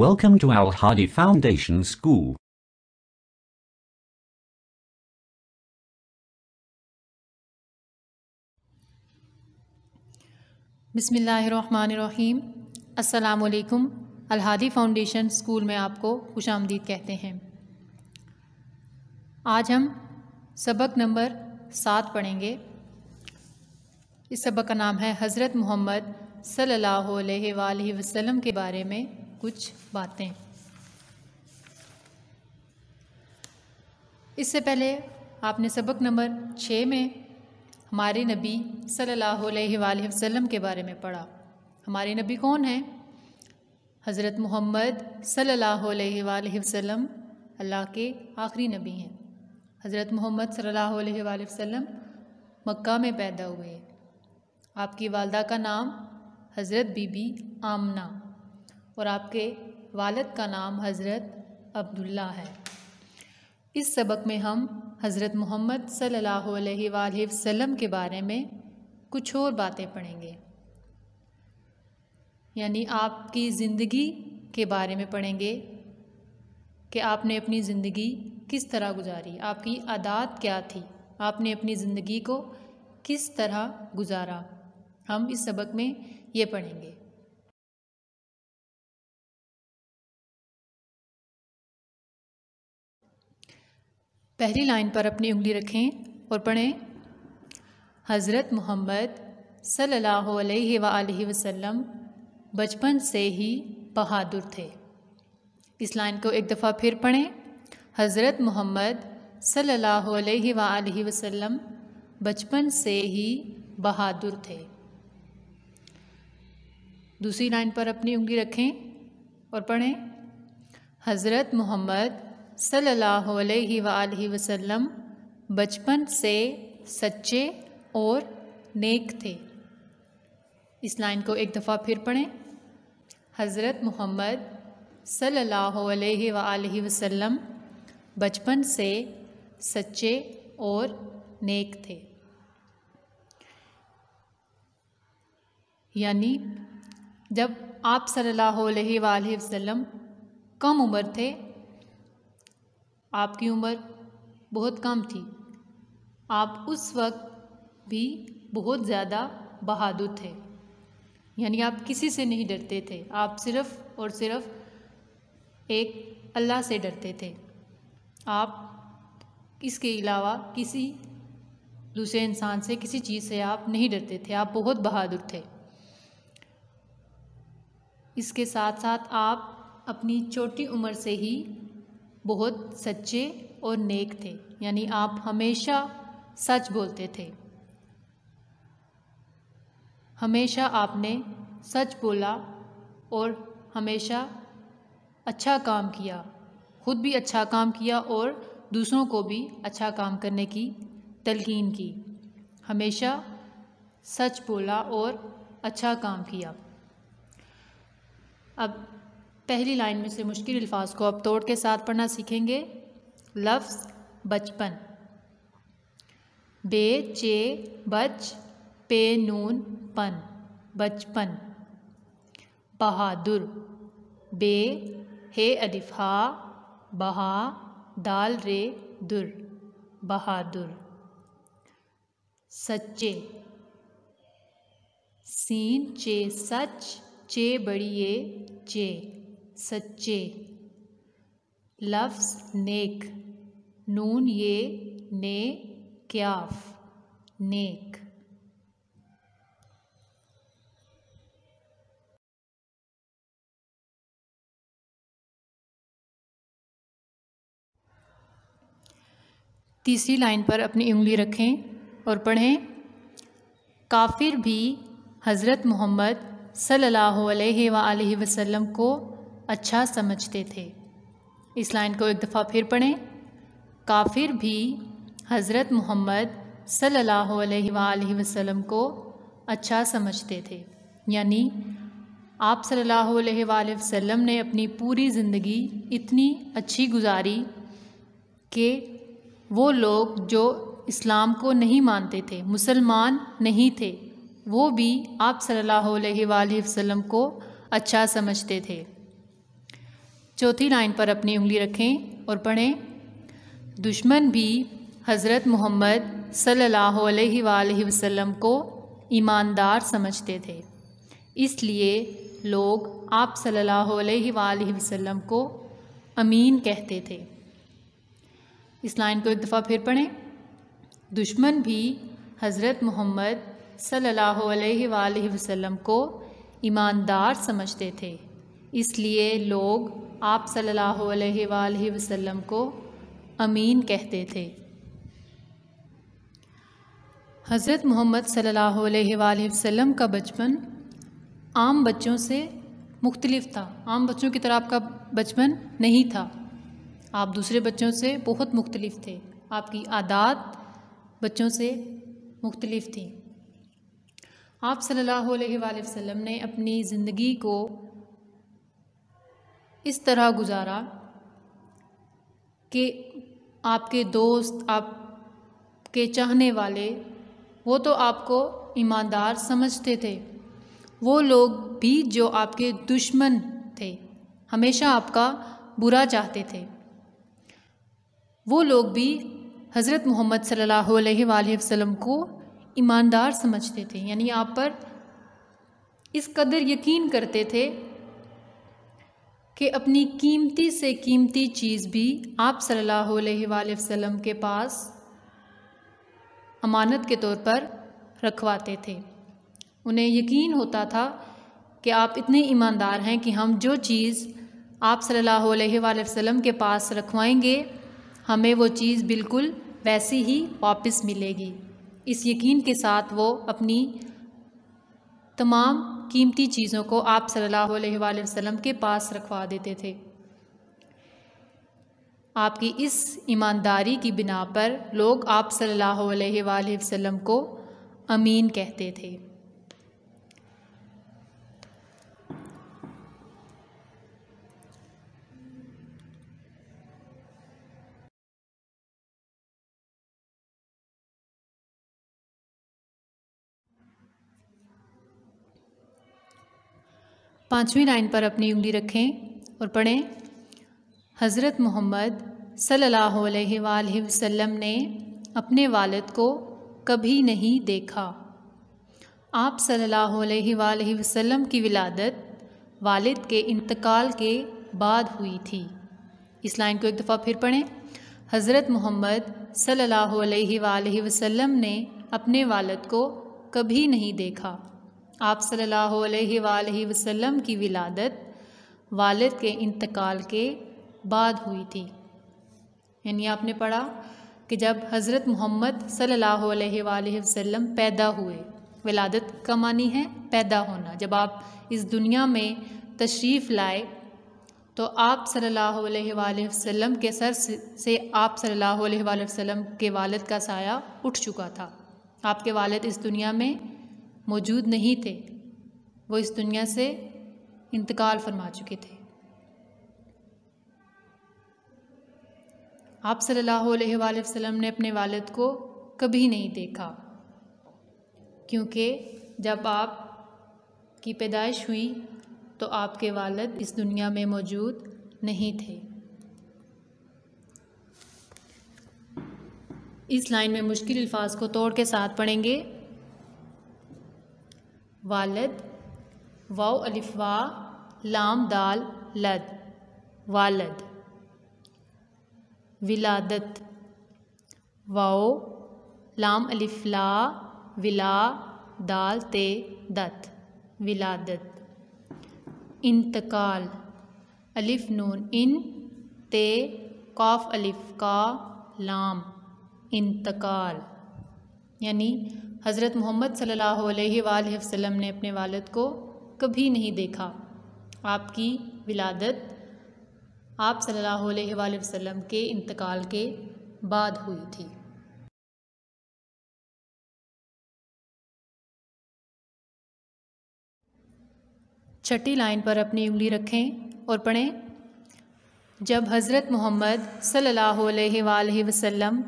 Welcome to Al Hadi Foundation School. बिसमीम् अल्लाम अलहादी foundation school में आपको खुश आमदीद कहते हैं आज हम सबक नंबर सात पढ़ेंगे इस सबक का नाम है हज़रत मोहम्मद सल्लल्लाहु अलैहि वसल्लम के बारे में कुछ बातें इससे पहले आपने सबक नंबर छः में हमारे नबी सल्लल्लाहु अलैहि वसल्लम के बारे में पढ़ा हमारे नबी कौन हैं हज़रत मोहम्मद सल्लल्लाहु अलैहि वसल्लम अल्लाह के आखिरी नबी हैं हज़रत मोहम्मद सल्लल्लाहु अलैहि वसल्लम मक्का में पैदा हुए आपकी वालदा का नाम हज़रत बीबी आमना और आपके वालद का नाम हज़रत अब्दुल्ला है इस सबक में हम हज़रत मोहम्मद सल्लल्लाहु वसम वसल्लम के बारे में कुछ और बातें पढ़ेंगे यानी आपकी ज़िंदगी के बारे में पढ़ेंगे कि आपने अपनी ज़िंदगी किस तरह गुजारी आपकी आदात क्या थी आपने अपनी ज़िंदगी को किस तरह गुजारा हम इस सबक में ये पढ़ेंगे पहली लाइन पर अपनी उंगली रखें और पढ़ें हज़रत मोहम्मद सल्लल्लाहु अलैहि बचपन से ही बहादुर थे इस लाइन को एक दफ़ा फिर पढ़ें हज़रत मोहम्मद सल्लल्लाहु वसम बचपन से ही बहादुर थे दूसरी लाइन पर अपनी उंगली रखें और पढ़ें हज़रत मोहम्मद सल्लल्लाहु अलैहि सल्ला वसल्लम बचपन से सच्चे और नेक थे इस लाइन को एक दफ़ा फिर पढ़ें हज़रत मोहम्मद सल्लल्लाहु अलैहि वसल्लम बचपन से सच्चे और नेक थे यानी जब आप सल्लल्लाहु अलैहि वसल्लम कम उम्र थे आपकी उम्र बहुत कम थी आप उस वक्त भी बहुत ज़्यादा बहादुर थे यानी आप किसी से नहीं डरते थे आप सिर्फ़ और सिर्फ़ एक अल्लाह से डरते थे आप इसके अलावा किसी दूसरे इंसान से किसी चीज़ से आप नहीं डरते थे आप बहुत बहादुर थे इसके साथ साथ आप अपनी छोटी उम्र से ही बहुत सच्चे और नेक थे यानी आप हमेशा सच बोलते थे हमेशा आपने सच बोला और हमेशा अच्छा काम किया खुद भी अच्छा काम किया और दूसरों को भी अच्छा काम करने की तलकीन की हमेशा सच बोला और अच्छा काम किया अब पहली लाइन में से मुश्किल अल्फाज को आप तोड़ के साथ पढ़ना सीखेंगे लफ्ज़ बचपन बे चे बच पे नून पन बचपन बहादुर बे हे अदिफा बहा दाल रे दुर बहादुर सच्चे सीन चे सच चे बड़िए चे सच्चे लफ्स नेक नून ये ने क्याफ नेक तीसरी लाइन पर अपनी उंगली रखें और पढ़ें काफिर भी हज़रत मोहम्मद सल्लल्लाहु अलैहि वसल्लम को अच्छा समझते थे इस लाइन को एक दफ़ा फिर पढ़ें काफिर भी हज़रत मोहम्मद सल्लल्लाहु अलैहि वसल्लम को अच्छा समझते थे यानी आप सल्लल्लाहु अलैहि वसल्लम ने अपनी पूरी ज़िंदगी इतनी अच्छी गुजारी कि वो लोग जो इस्लाम को नहीं मानते थे मुसलमान नहीं थे वो भी आप सल्लल्लाहु अलैहि वसल्लम को अच्छा समझते थे चौथी लाइन पर अपनी उंगली रखें और पढ़ें दुश्मन भी हज़रत मोहम्मद सल्लल्लाहु अलैहि वसल्लम को ईमानदार समझते थे इसलिए लोग आप अलैहि वसल्लम को अमीन कहते थे इस लाइन को एक दफ़ा फिर पढ़ें दुश्मन भी हज़रत मोहम्मद सल्लल्लाहु अलैहि वसल्लम को ईमानदार समझते थे इसलिए लोग आप सल्लल्लाहु अलैहि वसल्लम को अमीन कहते थे हज़रत मोहम्मद सल्लल्लाहु अलैहि वसल्लम का बचपन आम बच्चों से मुख्तलिफ था आम बच्चों की तरह आपका बचपन नहीं था आप दूसरे बच्चों से बहुत मुख्तलिफ थे आपकी आदात बच्चों से मुख्तलिफ थी आप सल्लल्लाहु अलैहि वसल्लम ने अपनी ज़िंदगी को इस तरह गुजारा कि आपके दोस्त आप के चाहने वाले वो तो आपको ईमानदार समझते थे वो लोग भी जो आपके दुश्मन थे हमेशा आपका बुरा चाहते थे वो लोग भी हज़रत मोहम्मद सल्लल्लाहु अलैहि वसल्लम को ईमानदार समझते थे यानी आप पर इस कदर यकीन करते थे कि अपनी कीमती से कीमती चीज़ भी आप सल्लल्लाहु अलैहि वसल्लम के पास अमानत के तौर पर रखवाते थे उन्हें यकीन होता था कि आप इतने ईमानदार हैं कि हम जो चीज़ आप सल्लल्लाहु अलैहि वसल्लम के पास रखवाएंगे हमें वो चीज़ बिल्कुल वैसी ही वापस मिलेगी इस यकीन के साथ वो अपनी तमाम कीमती चीज़ों को आप सल्लल्लाहु अलैहि वसल्लम के पास रखवा देते थे आपकी इस ईमानदारी की बिना पर लोग आप सल्लल्लाहु अलैहि वसल्लम को अमीन कहते थे पाँचवीं लाइन पर अपनी उंगली रखें और पढ़ें हज़रत मोहम्मद सल्ला वसम ने अपने वालद को कभी नहीं देखा आप सल्ला वसम की विलादत वालद के इंतकाल के बाद हुई थी इस लाइन को एक दफ़ा फिर पढ़ें हज़रत मोहम्मद सल्ला वसम ने अपने वालद को कभी नहीं देखा आप सल्लल्लाहु अलैहि वसल्लम की विलादत वालद के इंतकाल के बाद हुई थी यानी आपने पढ़ा कि जब हज़रत मोहम्मद सल्लल्लाहु अलैहि वसल्लम पैदा हुए विलादत का मानी है पैदा होना जब आप इस दुनिया में तशरीफ़ लाए तो आप सल्लल्लाहु अलैहि वसल्लम के सर से आप सल्लल्लाहु अलैहि वसल्लम के वालद का साया उठ चुका था आपके वालद इस दुनिया में मौजूद नहीं थे वो इस दुनिया से इंतकाल फरमा चुके थे आप सल्लल्लाहु अलैहि वसल्लम ने अपने वालिद को कभी नहीं देखा क्योंकि जब आप की पैदाइश हुई तो आपके वालद इस दुनिया में मौजूद नहीं थे इस लाइन में मुश्किल अल्फाज को तोड़ के साथ पढ़ेंगे वालद वाओ अलिफवा लाम दाल लद वालद विलादत वाओ लाम अलिफला विला दाल ते दत विलादत इंतकाल अलिफ नून इन ते काफ अलिफ का लाम इंतकाल यानी हज़रत मोहम्मद सल्लल्लाहु अलैहि वसल्लम ने अपने वालद को कभी नहीं देखा आपकी विलादत आप सल्लल्लाहु अलैहि वसल्लम के इंतकाल के बाद हुई थी छठी लाइन पर अपनी उंगली रखें और पढ़ें जब हज़रत मोहम्मद सल्लल्लाहु अलैहि वसल्लम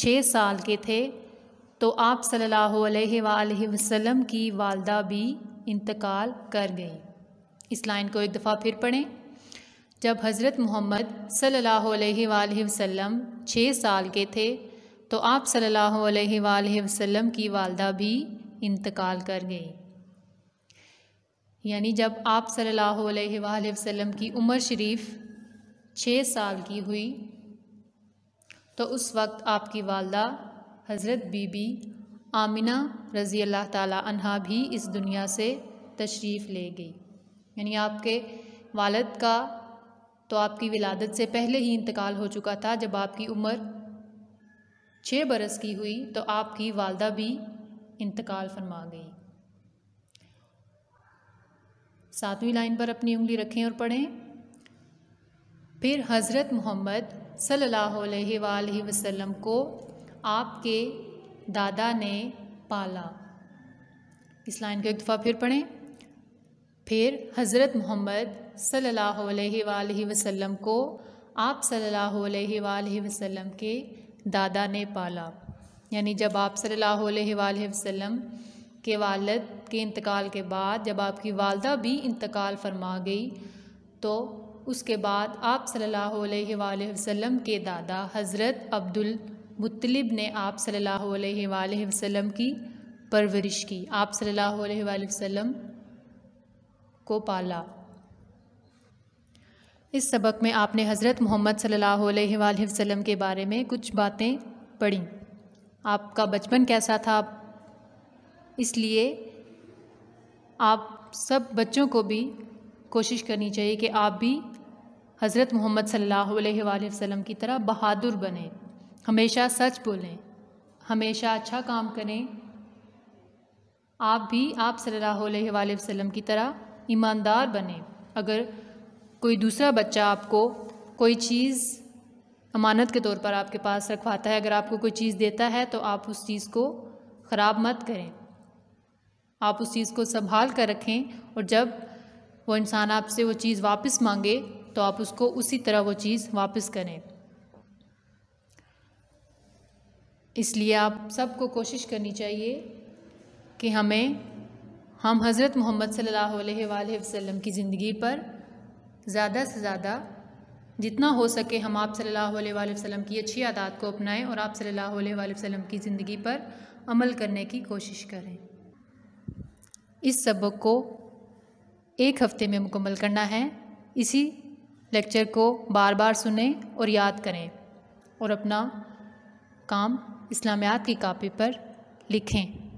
छः साल के थे तो आप सल्लल्लाहु अलैहि वसल्लम की वालदा भी इंतकाल कर गई इस लाइन को एक दफ़ा फिर पढ़ें जब हज़रत मोहम्मद सल्लल्लाहु वसम छः साल के थे तो आप सल्लल्लाहु अलैहि की वालदा भी इंतकाल कर गई यानी जब आप सल्लल्लाहु वसम की उम्र शरीफ छः साल की हुई तो उस वक्त आपकी वालदा हज़रत बीबी आमिना रज़ी अल्लाह ताली भी इस दुनिया से तशरीफ़ ले गई यानी आपके वालद का तो आपकी विलादत से पहले ही इंतकाल हो चुका था जब आपकी उम्र छः बरस की हुई तो आपकी वालदा भी इंतकाल फरमा गई सातवीं लाइन पर अपनी उंगली रखें और पढ़ें फिर हज़रत मोहम्मद सल्लल्लाहु अलैहि वसल्लम को आपके दादा ने पाला इस लाइन को एक दफ़ा फिर पढ़ें फिर हज़रत मोहम्मद सल्लल्लाहु अलैहि वसल्लम को आप सल्लल्लाहु अलैहि वसल्लम के दादा ने पाला यानी जब आप सल्लल्लाहु अलैहि वसल्लम के वालद के इंतकाल के बाद जब आपकी वालदा भी इंतकाल फरमा गई तो उसके बाद आप सल्लल्लाहु अलैहि वसल्लम के दादा हज़रत अब्दुल मुतलब ने आप सल्लल्लाहु अलैहि वसल्लम की परवरिश की आप सल्लल्लाहु अलैहि वसल्लम को पाला इस सबक में आपने हज़रत मोहम्मद सल्लल्लाहु अलैहि वसल्लम के बारे में कुछ बातें पढ़ी आपका बचपन कैसा था इसलिए आप सब बच्चों को भी कोशिश करनी चाहिए कि आप भी हज़रत मोहम्मद सल्लल्लाहु अलैहि वसल्लम की तरह बहादुर बने हमेशा सच बोलें हमेशा अच्छा काम करें आप भी आप सल्लल्लाहु अलैहि वसल्लम की तरह ईमानदार बने अगर कोई दूसरा बच्चा आपको कोई चीज़ अमानत के तौर पर आपके पास रखवाता है अगर आपको कोई चीज़ देता है तो आप उस चीज़ को ख़राब मत करें आप उस चीज़ को संभाल कर रखें और जब वो इंसान आपसे वो चीज़ वापस मांगे तो आप उसको उसी तरह वो चीज़ वापस करें इसलिए आप सबको कोशिश करनी चाहिए कि हमें हम हज़रत मोहम्मद सल्ला वसम की ज़िंदगी पर ज़्यादा से ज़्यादा जितना हो सके हम आप सल्ला वसम की अच्छी आदात को अपनाएं और आप सल्ला वसम की ज़िंदगी पर अमल करने की कोशिश करें इस सबक को एक हफ्ते में मुकम्मल करना है इसी लेक्चर को बार बार सुने और याद करें और अपना काम इस्लामियात की कापी पर लिखें